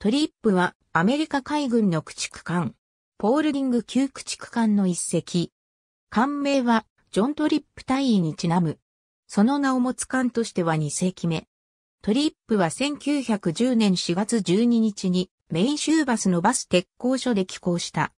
トリップはアメリカ海軍の駆逐艦、ポールディング級駆逐艦の一隻。艦名はジョン・トリップ大尉にちなむ。その名を持つ艦としては2隻目。トリップは1910年4月12日にメイン州バスのバス鉄工所で寄港した。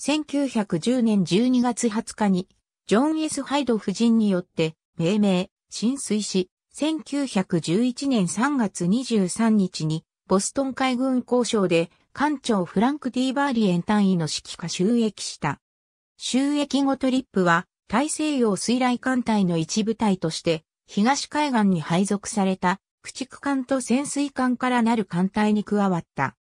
1910年12月20日にジョン・ S・ ハイド夫人によって命名、浸水し、1911年3月23日にボストン海軍交渉で艦長フランク・ディーバーリエン単位の指揮下収益した。収益後トリップは大西洋水雷艦隊の一部隊として東海岸に配属された駆逐艦と潜水艦からなる艦隊に加わった。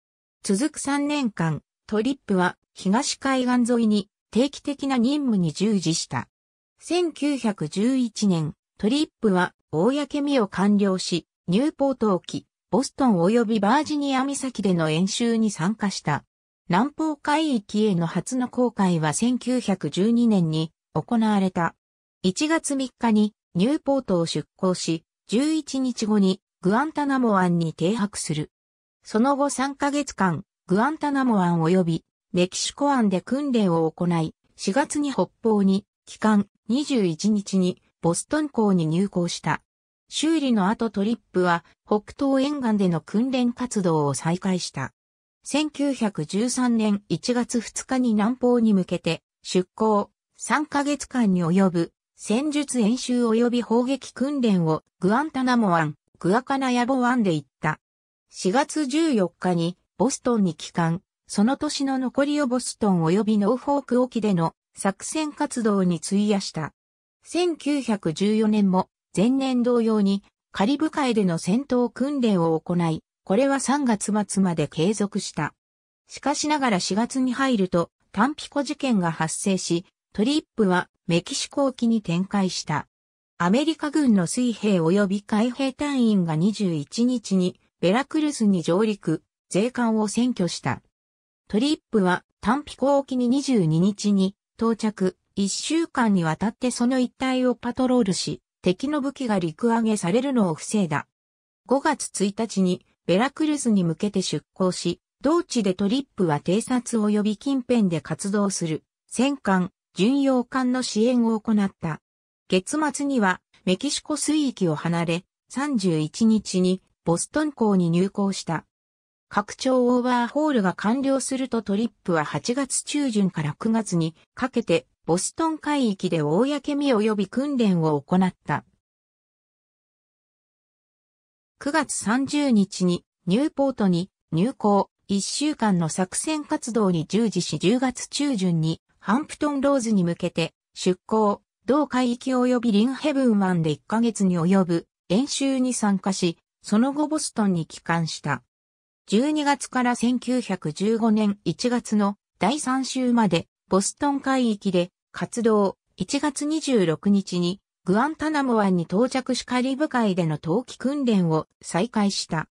続く3年間、トリップは東海岸沿いに定期的な任務に従事した。1911年、トリップは公見を完了し、ニューポート沖、ボストン及びバージニア岬での演習に参加した。南方海域への初の航海は1912年に行われた。1月3日にニューポートを出港し、11日後にグアンタナモ湾に停泊する。その後3ヶ月間、グアンタナモ湾及びメキシコ湾で訓練を行い、4月に北方に、期間21日にボストン港に入港した。修理の後トリップは北東沿岸での訓練活動を再開した。1913年1月2日に南方に向けて出港3ヶ月間に及ぶ戦術演習及び砲撃訓練をグアンタナモアン、グアカナヤボアンで行った。4月14日にボストンに帰還、その年の残りをボストン及びノーフォーク沖での作戦活動に費やした。1914年も前年同様にカリブ海での戦闘訓練を行い、これは3月末まで継続した。しかしながら4月に入ると、タンピコ事件が発生し、トリップはメキシコ沖に展開した。アメリカ軍の水兵及び海兵隊員が21日にベラクルスに上陸、税関を占拠した。トリップはタンピコ沖に22日に到着、1週間にわたってその一帯をパトロールし、敵の武器が陸揚げされるのを防いだ。5月1日にベラクルスに向けて出港し、同地でトリップは偵察及び近辺で活動する戦艦、巡洋艦の支援を行った。月末にはメキシコ水域を離れ、31日にボストン港に入港した。拡張オーバーホールが完了するとトリップは8月中旬から9月にかけてボストン海域で公身及び訓練を行った。9月30日にニューポートに入港1週間の作戦活動に従事し10月中旬にハンプトンローズに向けて出港、同海域及びリンヘブン湾で1ヶ月に及ぶ演習に参加し、その後ボストンに帰還した。12月から1915年1月の第3週までボストン海域で活動、1月26日にグアンタナモ湾に到着しカリブ海での冬季訓練を再開した。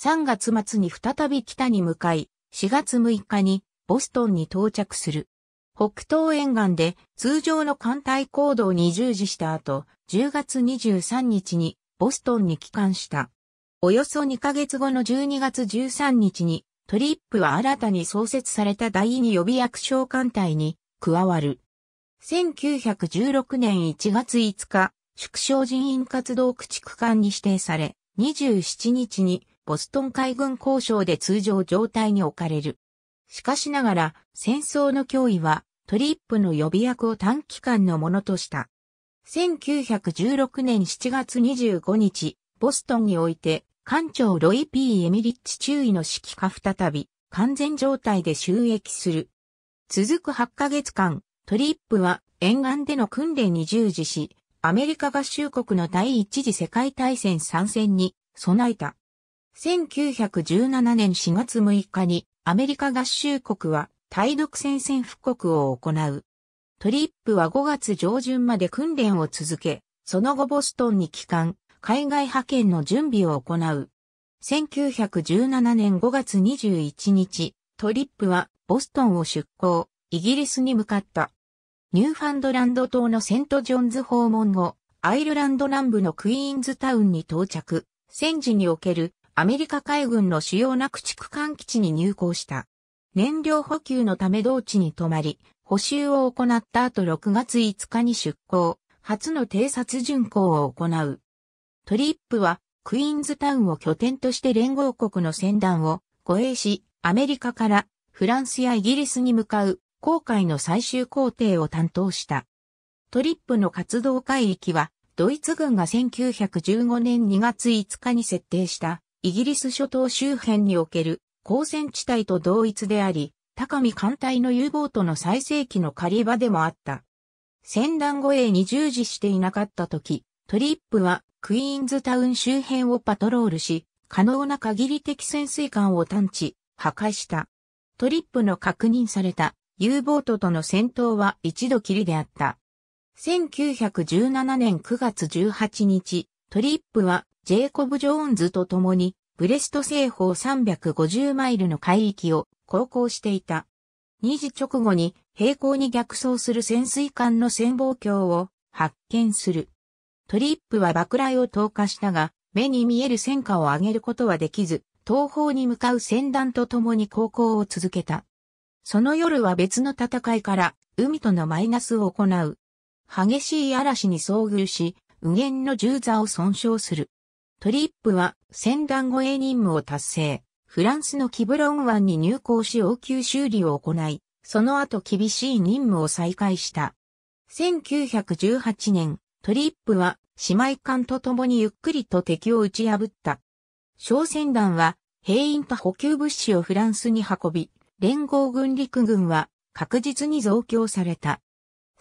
3月末に再び北に向かい、4月6日にボストンに到着する。北東沿岸で通常の艦隊行動に従事した後、10月23日にボストンに帰還した。およそ2ヶ月後の12月13日にトリップは新たに創設された第2予備役小艦隊に加わる。1916年1月5日、縮小人員活動駆逐艦に指定され、27日にボストン海軍交渉で通常状態に置かれる。しかしながら、戦争の脅威はトリップの予備役を短期間のものとした。1916年7月25日、ボストンにおいて、艦長ロイ・ピー・エミリッチ中尉の指揮下再び、完全状態で収益する。続く8ヶ月間、トリップは沿岸での訓練に従事し、アメリカ合衆国の第一次世界大戦参戦に備えた。1917年4月6日にアメリカ合衆国は対独戦線復刻を行う。トリップは5月上旬まで訓練を続け、その後ボストンに帰還、海外派遣の準備を行う。1917年5月21日、トリップはボストンを出港。イギリスに向かった。ニューファンドランド島のセントジョンズ訪問後、アイルランド南部のクイーンズタウンに到着、戦時におけるアメリカ海軍の主要な駆逐艦基地に入港した。燃料補給のため同地に泊まり、補修を行った後6月5日に出港、初の偵察巡航を行う。トリップはクイーンズタウンを拠点として連合国の船団を護衛し、アメリカからフランスやイギリスに向かう航海の最終工程を担当した。トリップの活動海域は、ドイツ軍が1915年2月5日に設定したイギリス諸島周辺における交戦地帯と同一であり、高見艦隊の U ボートの最盛期の狩り場でもあった。戦乱護衛に従事していなかった時、トリップはクイーンズタウン周辺をパトロールし、可能な限り的潜水艦を探知、破壊した。トリップの確認された U ボートとの戦闘は一度きりであった。1917年9月18日、トリップはジェイコブ・ジョーンズと共にブレスト西方350マイルの海域を航行していた。2時直後に平行に逆走する潜水艦の潜望鏡を発見する。トリップは爆雷を投下したが、目に見える戦果を上げることはできず、東方に向かう船団と共に航行を続けた。その夜は別の戦いから、海とのマイナスを行う。激しい嵐に遭遇し、右舷の銃座を損傷する。トリップは、戦団護衛任務を達成。フランスのキブロン湾に入港し応急修理を行い、その後厳しい任務を再開した。1918年、トリップは姉妹艦と共にゆっくりと敵を打ち破った。小戦団は兵員と補給物資をフランスに運び、連合軍陸軍は確実に増強された。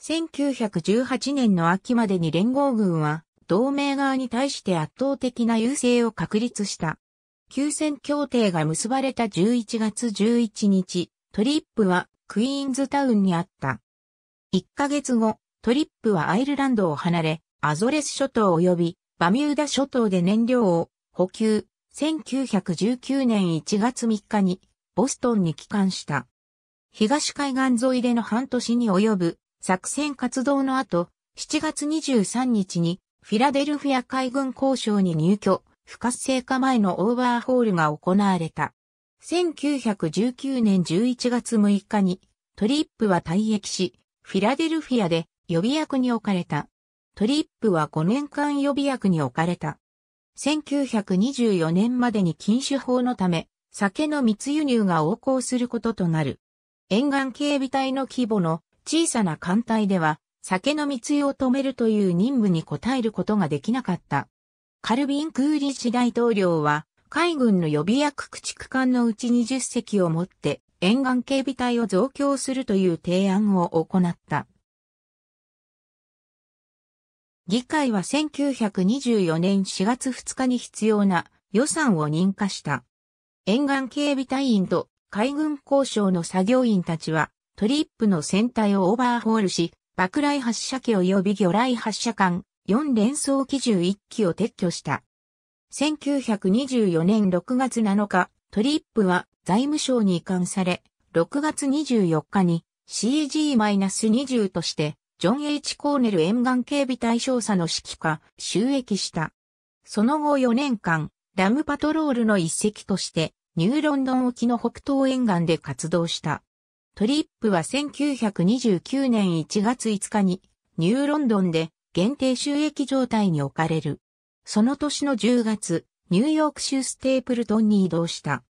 1918年の秋までに連合軍は同盟側に対して圧倒的な優勢を確立した。休戦協定が結ばれた11月11日、トリップはクイーンズタウンにあった。1ヶ月後、トリップはアイルランドを離れ、アゾレス諸島及びバミューダ諸島で燃料を補給。1919年1月3日にボストンに帰還した。東海岸沿いでの半年に及ぶ作戦活動の後、7月23日にフィラデルフィア海軍交渉に入居、不活性化前のオーバーホールが行われた。1919年11月6日にトリップは退役し、フィラデルフィアで予備役に置かれた。トリップは5年間予備役に置かれた。1924年までに禁酒法のため、酒の密輸入が横行することとなる。沿岸警備隊の規模の小さな艦隊では、酒の密輸を止めるという任務に応えることができなかった。カルビン・クーリッシュ大統領は、海軍の予備役駆逐艦のうち20隻を持って、沿岸警備隊を増強するという提案を行った。議会は1924年4月2日に必要な予算を認可した。沿岸警備隊員と海軍交渉の作業員たちは、トリップの船体をオーバーホールし、爆雷発射機及び魚雷発射艦4連装機銃1機を撤去した。1924年6月7日、トリップは財務省に移管され、6月24日に CG-20 として、ジョン・ H・ コーネル沿岸警備隊象者の指揮下、収益した。その後4年間、ラムパトロールの一隻として、ニューロンドン沖の北東沿岸で活動した。トリップは1929年1月5日に、ニューロンドンで限定収益状態に置かれる。その年の10月、ニューヨーク州ステープルトンに移動した。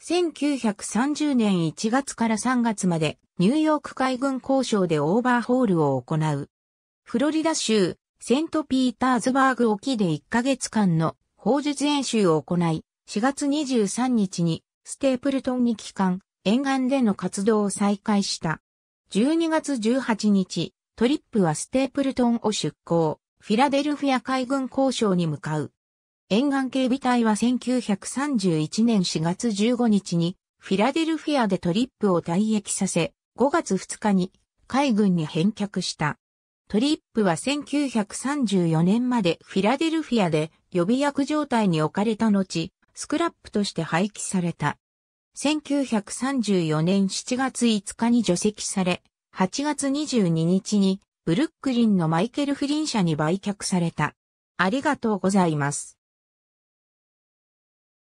1930年1月から3月までニューヨーク海軍交渉でオーバーホールを行う。フロリダ州セントピーターズバーグ沖で1ヶ月間の砲術演習を行い、4月23日にステープルトンに帰還、沿岸での活動を再開した。12月18日、トリップはステープルトンを出港、フィラデルフィア海軍交渉に向かう。沿岸警備隊は1931年4月15日にフィラデルフィアでトリップを退役させ、5月2日に海軍に返却した。トリップは1934年までフィラデルフィアで予備役状態に置かれた後、スクラップとして廃棄された。1934年7月5日に除籍され、8月22日にブルックリンのマイケル・フリン社に売却された。ありがとうございます。